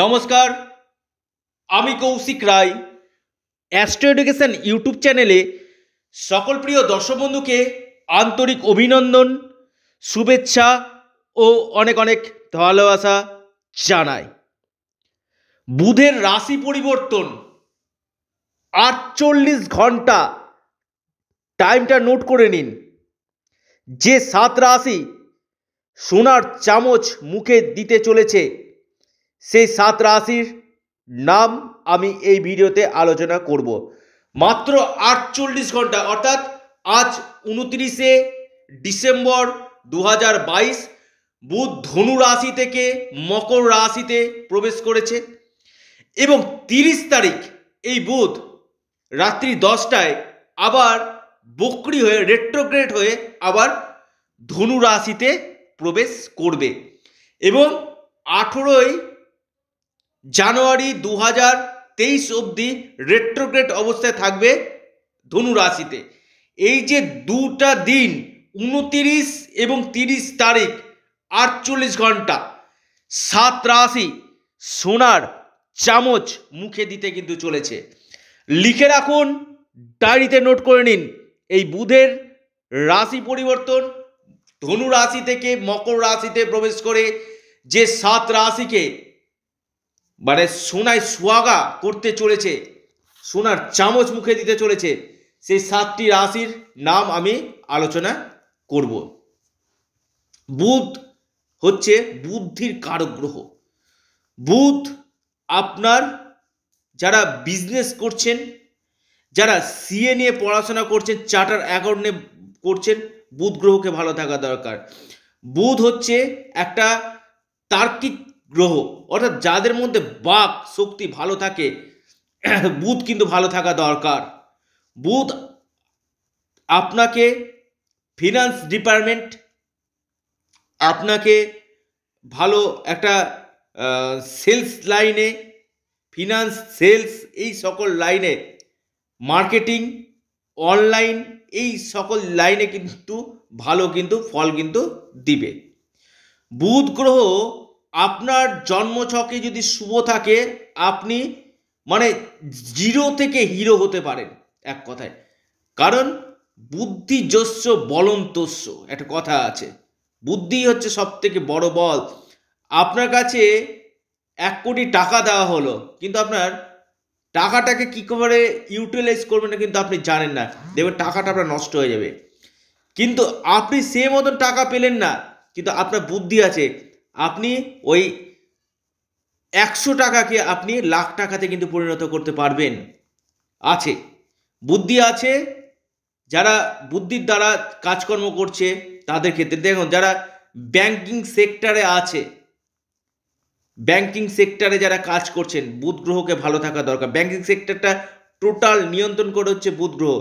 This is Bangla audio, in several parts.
নমস্কার আমি Koushik Roy astro education YouTube চ্যানেলে সকল প্রিয় দর্শক বন্ধুকে আন্তরিক অভিনন্দন শুভেচ্ছা ও অনেক অনেক ভালোবাসা জানাই বুধের রাশি পরিবর্তন আটচল্লিশ ঘন্টা টাইমটা নোট করে নিন যে সাত রাশি সোনার চামচ মুখে দিতে চলেছে সেই সাত রাশির নাম আমি এই ভিডিওতে আলোচনা করব মাত্র আটচল্লিশ ঘন্টা অর্থাৎ আজ উনত্রিশে ডিসেম্বর দু বুধ ধনু রাশি থেকে মকর রাশিতে প্রবেশ করেছে এবং তিরিশ তারিখ এই বুধ রাত্রি দশটায় আবার বকরি হয়ে রেট্রোগ্রেড হয়ে আবার ধনু রাশিতে প্রবেশ করবে এবং আঠেরোই জানুয়ারি দু হাজার তেইশ অবধি রেট্রোগ্রেড অবস্থায় থাকবে ধনু রাশিতে এই যে দুটা দিন উনতিরিশ এবং তিরিশ তারিখ আটচল্লিশ ঘন্টা সাত রাশি সোনার চামচ মুখে দিতে কিন্তু চলেছে লিখে রাখুন ডায়েরিতে নোট করে নিন এই বুধের রাশি পরিবর্তন ধনু রাশি থেকে মকর রাশিতে প্রবেশ করে যে সাত রাশিকে মানে সোনায় সোয়াগা করতে চলেছে সোনার চামচ মুখে দিতে চলেছে সেই সাতটি রাশির নাম আমি আলোচনা করব বুধ হচ্ছে বুদ্ধির কারক গ্রহ বুধ আপনার যারা বিজনেস করছেন যারা সিএ নিয়ে পড়াশোনা করছেন চার্টার অ্যাকাউন্ট নিয়ে করছেন বুধ গ্রহকে ভালো থাকা দরকার বুধ হচ্ছে একটা তার্কিক গ্রহ অর্থাৎ যাদের মধ্যে বাক শক্তি ভালো থাকে বুধ কিন্তু ভালো থাকা দরকার বুধ আপনাকে ফিনান্স ডিপার্টমেন্ট আপনাকে ভালো একটা সেলস লাইনে ফিনান্স সেলস এই সকল লাইনে মার্কেটিং অনলাইন এই সকল লাইনে কিন্তু ভালো কিন্তু ফল কিন্তু দিবে বুধ গ্রহ আপনার জন্মছকে যদি শুভ থাকে আপনি মানে জিরো থেকে হিরো হতে পারেন এক কথায় কারণ বুদ্ধি যস্য বলন্তস্য একটা কথা আছে বুদ্ধি হচ্ছে সব থেকে বড় বল আপনার কাছে এক কোটি টাকা দেওয়া হলো কিন্তু আপনার টাকাটাকে কী করে ইউটিলাইজ করবেন না কিন্তু আপনি জানেন না দেখবেন টাকাটা আপনার নষ্ট হয়ে যাবে কিন্তু আপনি সে মতন টাকা পেলেন না কিন্তু আপনার বুদ্ধি আছে আপনি ওই একশো টাকাকে আপনি লাখ টাকাতে কিন্তু পরিণত করতে পারবেন আছে বুদ্ধি আছে যারা বুদ্ধির দ্বারা কাজকর্ম করছে তাদের ক্ষেত্রে দেখুন যারা ব্যাংকিং সেক্টরে আছে ব্যাংকিং সেক্টরে যারা কাজ করছেন বুধ গ্রহকে ভালো থাকা দরকার ব্যাংকিং সেক্টরটা টোটাল নিয়ন্ত্রণ করে হচ্ছে বুধ গ্রহ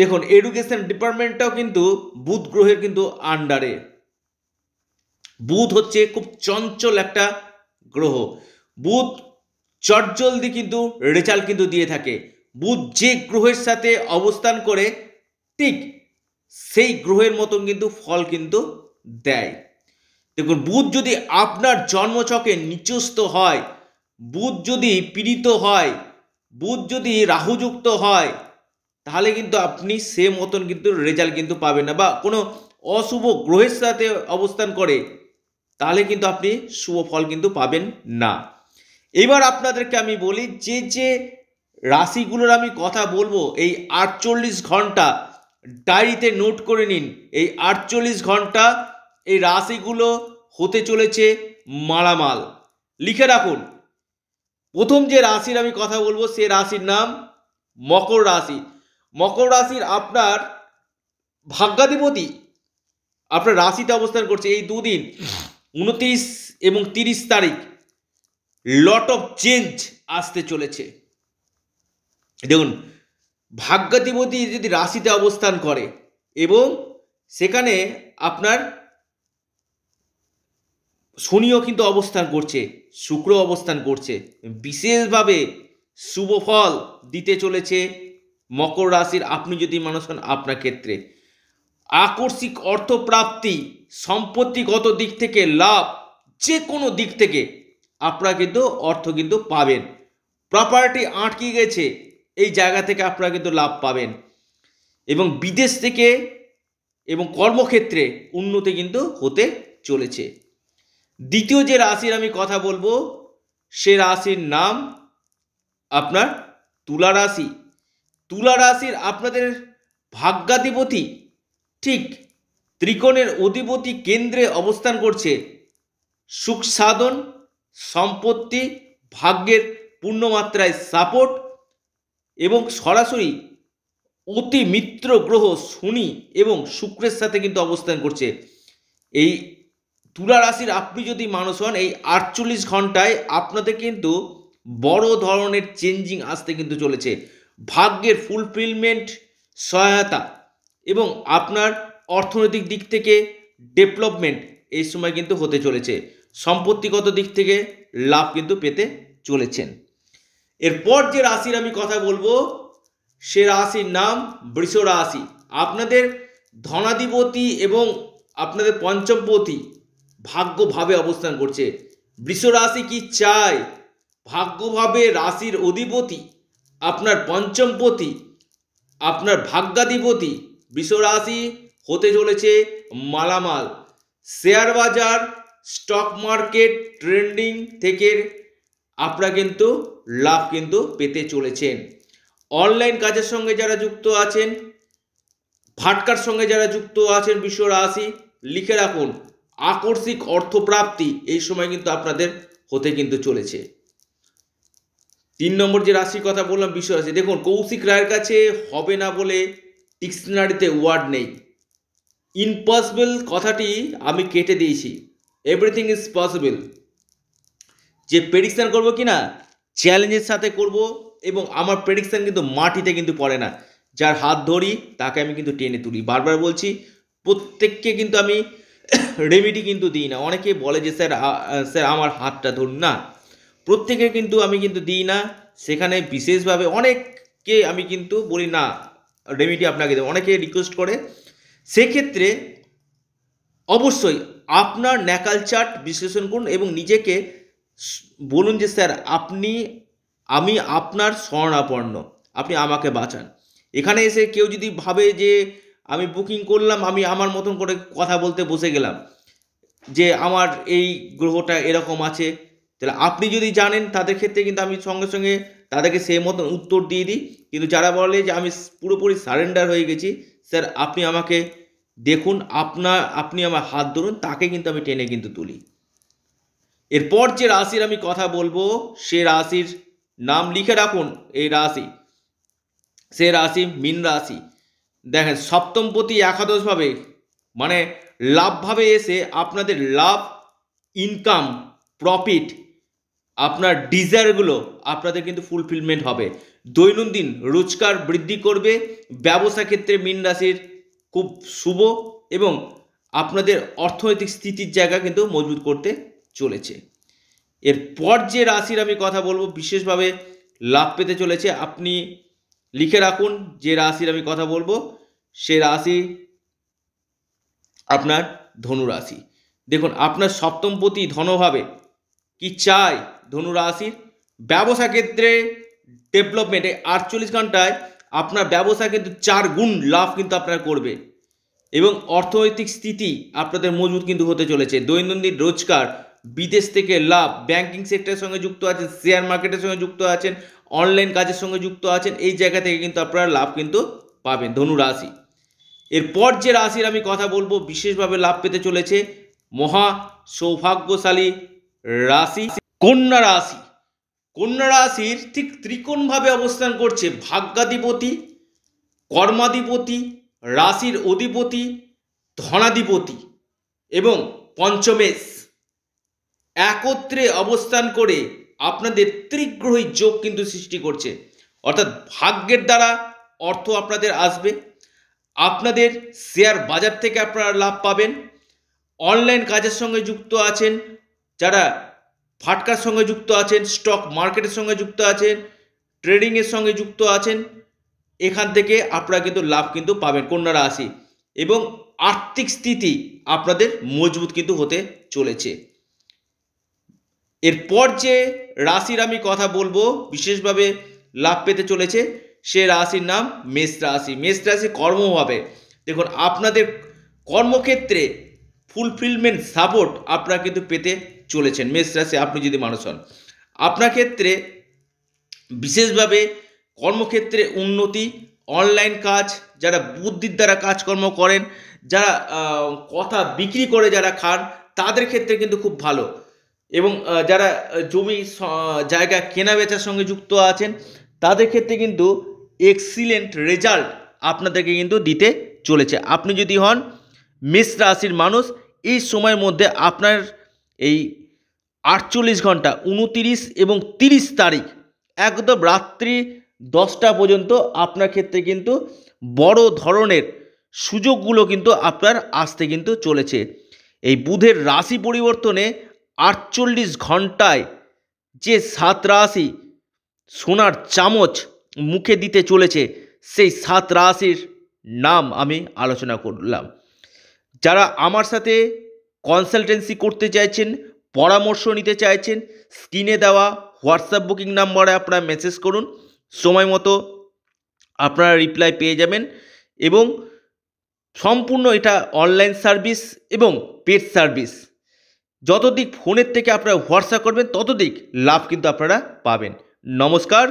দেখুন এডুকেশন ডিপার্টমেন্টটাও কিন্তু বুধ গ্রহের কিন্তু আন্ডারে বুধ হচ্ছে খুব চঞ্চল একটা গ্রহ বুধ চটজলদি কিন্তু রেজাল্ট কিন্তু দিয়ে থাকে বুধ যে গ্রহের সাথে অবস্থান করে ঠিক সেই গ্রহের মতন কিন্তু ফল কিন্তু দেয় দেখুন বুধ যদি আপনার জন্মচকে নিচস্ত হয় বুধ যদি পীড়িত হয় বুধ যদি রাহুযুক্ত হয় তাহলে কিন্তু আপনি সে মতন কিন্তু রেজাল্ট কিন্তু পাবেন না বা কোনো অশুভ গ্রহের সাথে অবস্থান করে তাহলে কিন্তু আপনি শুভ ফল কিন্তু পাবেন না এবার আপনাদেরকে আমি বলি যে যে রাশিগুলোর আমি কথা বলবো এই আটচল্লিশ ঘন্টা ডায়েরিতে নোট করে নিন এই আটচল্লিশ ঘন্টা এই রাশিগুলো হতে চলেছে মালামাল লিখে রাখুন প্রথম যে রাশির আমি কথা বলবো সে রাশির নাম মকর রাশি মকর রাশির আপনার ভাগ্যাধিপতি আপনার রাশিতে অবস্থান করছে এই দুদিন উনত্রিশ এবং তিরিশ তারিখ লট অফ চেঞ্জ আসতে চলেছে দেখুন ভাগ্যাধিপতি যদি রাশিতে অবস্থান করে এবং সেখানে আপনার শনিও কিন্তু অবস্থান করছে শুক্র অবস্থান করছে বিশেষভাবে শুভ ফল দিতে চলেছে মকর রাশির আপনি যদি মানুষ হন আপনার ক্ষেত্রে আকস্মিক অর্থপ্রাপ্তি সম্পত্তিগত দিক থেকে লাভ যে কোনো দিক থেকে আপনারা কিন্তু অর্থ কিন্তু পাবেন প্রপার্টি আটকে গেছে এই জায়গা থেকে আপনারা কিন্তু লাভ পাবেন এবং বিদেশ থেকে এবং কর্মক্ষেত্রে উন্নতি কিন্তু হতে চলেছে দ্বিতীয় যে রাশির আমি কথা বলবো সে রাশির নাম আপনার তুলা রাশি তুলা রাশির আপনাদের ভাগ্যাধিপতি ঠিক ত্রিকোণের অধিপতি কেন্দ্রে অবস্থান করছে সুখ সাধন সম্পত্তি ভাগ্যের পূর্ণমাত্রায় সাপোর্ট এবং সরাসরি অতি মিত্র গ্রহ শনি এবং শুক্রের সাথে কিন্তু অবস্থান করছে এই তুলা রাশির আপনি যদি মানুষ হন এই আটচল্লিশ ঘন্টায় আপনাদের কিন্তু বড় ধরনের চেঞ্জিং আসতে কিন্তু চলেছে ভাগ্যের ফুলফিলমেন্ট সহায়তা এবং আপনার অর্থনৈতিক দিক থেকে ডেভেলপমেন্ট এই সময় কিন্তু হতে চলেছে সম্পত্তিগত দিক থেকে লাভ কিন্তু পেতে চলেছেন এরপর যে রাশির আমি কথা বলবো সে রাশির নাম বৃষ রাশি আপনাদের ধনাধিপতি এবং আপনাদের পঞ্চমপতি ভাগ্যভাবে অবস্থান করছে বৃষ রাশি কি চায় ভাগ্যভাবে রাশির অধিপতি আপনার পঞ্চমপতি আপনার ভাগ্যাধিপতি বিশ্বরাশি হতে চলেছে মালামাল শেয়ার বাজার স্টক মার্কেট ট্রেন্ডিং থেকে আপনারা কিন্তু লাভ কিন্তু পেতে চলেছেন অনলাইন কাজের সঙ্গে যারা যুক্ত আছেন ভাটকার সঙ্গে যারা যুক্ত আছেন বিশ্ব রাশি লিখে রাখুন আকস্মিক অর্থপ্রাপ্তি এই সময় কিন্তু আপনাদের হতে কিন্তু চলেছে তিন নম্বর যে রাশির কথা বললাম বিশ্বরাশি দেখুন কৌশিক রায়ের কাছে হবে না বলে ডিকশনারিতে ওয়ার্ড নেই ইম্পসিবল কথাটি আমি কেটে দিয়েছি এভরিথিং ইজ পসিবল যে প্রেডিকশান করব কি না চ্যালেঞ্জের সাথে করব এবং আমার প্রেডিকশান কিন্তু মাটিতে কিন্তু পড়ে না যার হাত ধরি তাকে আমি কিন্তু টেনে তুলি বারবার বলছি প্রত্যেককে কিন্তু আমি রেমেডি কিন্তু দিই না অনেকে বলে যে স্যার স্যার আমার হাতটা ধরুন না প্রত্যেকে কিন্তু আমি কিন্তু দিই না সেখানে বিশেষভাবে অনেককে আমি কিন্তু বলি না রেমিডি আপনাকে দেবে অনেকে রিকোয়েস্ট করে সেক্ষেত্রে অবশ্যই আপনার ন্যাকাল চার্ট বিশ্লেষণ করুন এবং নিজেকে বলুন যে স্যার আপনি আমি আপনার স্বর্ণাপন্ন আপনি আমাকে বাঁচান এখানে এসে কেউ যদি ভাবে যে আমি বুকিং করলাম আমি আমার মতন করে কথা বলতে বসে গেলাম যে আমার এই গ্রহটা এরকম আছে তাহলে আপনি যদি জানেন তাদের ক্ষেত্রে কিন্তু আমি সঙ্গে সঙ্গে তাদেরকে সেই মতন উত্তর দিয়ে দিই কিন্তু যারা বলে যে আমি পুরোপুরি সারেন্ডার হয়ে গেছি স্যার আপনি আমাকে দেখুন আপনার আপনি আমার হাত ধরুন তাকে কিন্তু আমি টেনে কিন্তু তুলি এরপর যে রাশির আমি কথা বলবো সে রাশির নাম লিখে রাখুন এই রাশি সে রাশি মিন রাশি দেখেন সপ্তমপতি একাদশভাবে মানে লাভভাবে এসে আপনাদের লাভ ইনকাম প্রফিট আপনার ডিজায়ারগুলো আপনাদের কিন্তু ফুলফিলমেন্ট হবে দৈনন্দিন রোজগার বৃদ্ধি করবে ব্যবসা ক্ষেত্রে মীন রাশির খুব শুভ এবং আপনাদের অর্থনৈতিক স্থিতির জায়গা কিন্তু মজবুত করতে চলেছে এরপর যে রাশির আমি কথা বলবো বিশেষভাবে লাভ পেতে চলেছে আপনি লিখে রাখুন যে রাশির আমি কথা বলবো সে রাশি আপনার ধনু রাশি দেখুন আপনার সপ্তমপতি ধনভাবে কি চাই ধনুরাশির ব্যবসা ক্ষেত্রে ডেভেলপমেন্টে আটচল্লিশ ঘন্টায় আপনার ব্যবসা কিন্তু চার গুণ লাভ কিন্তু আপনারা করবে এবং অর্থনৈতিক স্থিতি আপনাদের মজবুত কিন্তু হতে চলেছে দৈনন্দিন রোজগার বিদেশ থেকে লাভ ব্যাংকিং সেক্টরের সঙ্গে যুক্ত আছেন শেয়ার মার্কেটের সঙ্গে যুক্ত আছেন অনলাইন কাজের সঙ্গে যুক্ত আছেন এই জায়গা থেকে কিন্তু আপনারা লাভ কিন্তু পাবেন ধনু রাশি এরপর যে রাশির আমি কথা বলবো বিশেষভাবে লাভ পেতে চলেছে মহা সৌভাগ্যশালী রাশি কন্যা রাশি কন্যা রাশির ঠিক ত্রিকোণভাবে অবস্থান করছে ভাগ্যাধিপতি কর্মাধিপতি রাশির অধিপতি ধনাধিপতি এবং পঞ্চমেশ একত্রে অবস্থান করে আপনাদের ত্রিগ্রহী যোগ কিন্তু সৃষ্টি করছে অর্থাৎ ভাগ্যের দ্বারা অর্থ আপনাদের আসবে আপনাদের শেয়ার বাজার থেকে আপনারা লাভ পাবেন অনলাইন কাজের সঙ্গে যুক্ত আছেন যারা ফাটকার সঙ্গে যুক্ত আছেন স্টক মার্কেটের সঙ্গে যুক্ত আছেন ট্রেডিংয়ের সঙ্গে যুক্ত আছেন এখান থেকে আপনারা কিন্তু লাভ কিন্তু পাবেন কন্যা রাশি এবং আর্থিক স্থিতি আপনাদের মজবুত কিন্তু হতে চলেছে এরপর যে রাশির আমি কথা বলবো বিশেষভাবে লাভ পেতে চলেছে সে রাশির নাম মেষ রাশি মেষ রাশি কর্ম হবে দেখুন আপনাদের কর্মক্ষেত্রে ফুলফিলমেন্ট সাপোর্ট আপনারা কিন্তু পেতে চলেছেন মেষ রাশি আপনি যদি মানুষ হন আপনার ক্ষেত্রে বিশেষভাবে কর্মক্ষেত্রে উন্নতি অনলাইন কাজ যারা বুদ্ধির দ্বারা কাজকর্ম করেন যারা কথা বিক্রি করে যারা খান তাদের ক্ষেত্রে কিন্তু খুব ভালো এবং যারা জমি জায়গা কেনা বেচার সঙ্গে যুক্ত আছেন তাদের ক্ষেত্রে কিন্তু এক্সিলেন্ট রেজাল্ট আপনাদেরকে কিন্তু দিতে চলেছে আপনি যদি হন মেষ রাশির মানুষ এই সময়ের মধ্যে আপনার এই আটচল্লিশ ঘন্টা উনতিরিশ এবং তিরিশ তারিখ একদম রাত্রি দশটা পর্যন্ত আপনার ক্ষেত্রে কিন্তু বড় ধরনের সুযোগগুলো কিন্তু আপনার আসতে কিন্তু চলেছে এই বুধের রাশি পরিবর্তনে আটচল্লিশ ঘন্টায় যে সাত রাশি সোনার চামচ মুখে দিতে চলেছে সেই সাত রাশির নাম আমি আলোচনা করলাম যারা আমার সাথে কনসালটেন্সি করতে চাইছেন পরামর্শ নিতে চাইছেন স্ক্রিনে দেওয়া হোয়াটসঅ্যাপ বুকিং নাম্বারে আপনারা মেসেজ করুন সময় মতো আপনারা রিপ্লাই পেয়ে যাবেন এবং সম্পূর্ণ এটা অনলাইন সার্ভিস এবং পেড সার্ভিস যত দিক ফোনের থেকে আপনারা হোয়াটসঅ্যাপ করবেন তত দিক লাভ কিন্তু আপনারা পাবেন নমস্কার